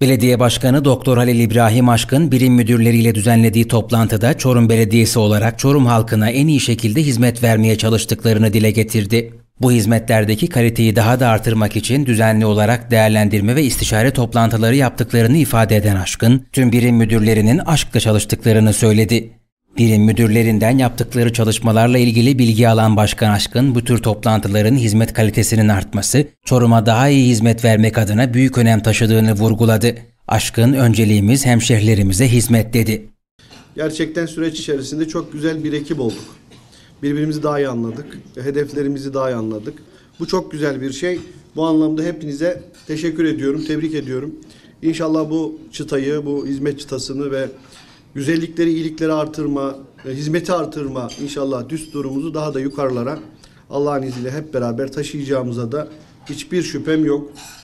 Belediye Başkanı Doktor Halil İbrahim Aşkın birim müdürleriyle düzenlediği toplantıda Çorum Belediyesi olarak Çorum halkına en iyi şekilde hizmet vermeye çalıştıklarını dile getirdi. Bu hizmetlerdeki kaliteyi daha da artırmak için düzenli olarak değerlendirme ve istişare toplantıları yaptıklarını ifade eden Aşkın, tüm birim müdürlerinin aşkla çalıştıklarını söyledi. Birim müdürlerinden yaptıkları çalışmalarla ilgili bilgi alan Başkan Aşkın bu tür toplantıların hizmet kalitesinin artması, Çorum'a daha iyi hizmet vermek adına büyük önem taşıdığını vurguladı. Aşkın önceliğimiz hemşehrilerimize hizmet dedi. Gerçekten süreç içerisinde çok güzel bir ekip olduk. Birbirimizi daha iyi anladık, hedeflerimizi daha iyi anladık. Bu çok güzel bir şey. Bu anlamda hepinize teşekkür ediyorum, tebrik ediyorum. İnşallah bu çıtayı, bu hizmet çıtasını ve güzellikleri, iyilikleri artırma, hizmeti artırma inşallah düsturumuzu daha da yukarılara Allah'ın izniyle hep beraber taşıyacağımıza da hiçbir şüphem yok.